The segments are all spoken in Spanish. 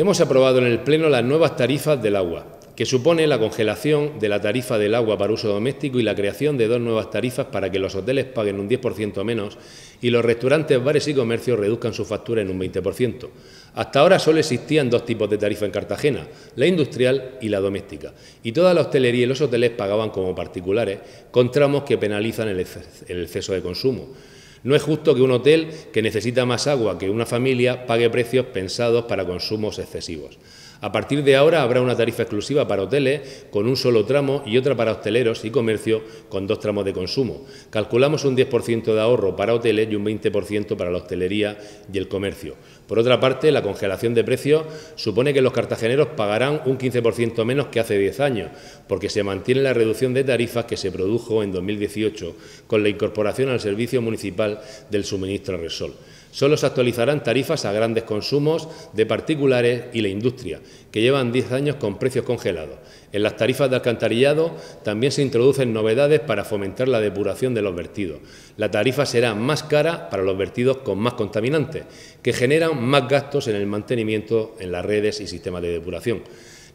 Hemos aprobado en el Pleno las nuevas tarifas del agua, que supone la congelación de la tarifa del agua para uso doméstico y la creación de dos nuevas tarifas para que los hoteles paguen un 10% menos y los restaurantes, bares y comercios reduzcan su factura en un 20%. Hasta ahora solo existían dos tipos de tarifa en Cartagena, la industrial y la doméstica, y toda la hostelería y los hoteles pagaban como particulares, con tramos que penalizan el exceso de consumo. No es justo que un hotel que necesita más agua que una familia pague precios pensados para consumos excesivos. A partir de ahora habrá una tarifa exclusiva para hoteles con un solo tramo y otra para hosteleros y comercio con dos tramos de consumo. Calculamos un 10% de ahorro para hoteles y un 20% para la hostelería y el comercio. Por otra parte, la congelación de precios supone que los cartageneros pagarán un 15% menos que hace 10 años, porque se mantiene la reducción de tarifas que se produjo en 2018 con la incorporación al servicio municipal del suministro Resol. Solo se actualizarán tarifas a grandes consumos de particulares y la industria, que llevan 10 años con precios congelados. En las tarifas de alcantarillado también se introducen novedades para fomentar la depuración de los vertidos. La tarifa será más cara para los vertidos con más contaminantes, que generan más gastos en el mantenimiento en las redes y sistemas de depuración.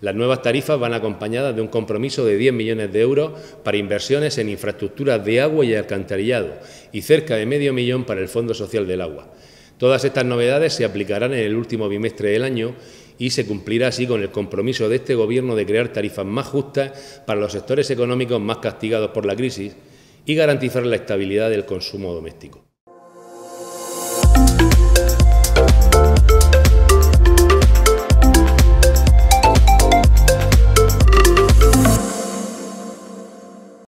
Las nuevas tarifas van acompañadas de un compromiso de 10 millones de euros para inversiones en infraestructuras de agua y alcantarillado y cerca de medio millón para el Fondo Social del Agua. Todas estas novedades se aplicarán en el último bimestre del año y se cumplirá así con el compromiso de este Gobierno de crear tarifas más justas para los sectores económicos más castigados por la crisis y garantizar la estabilidad del consumo doméstico.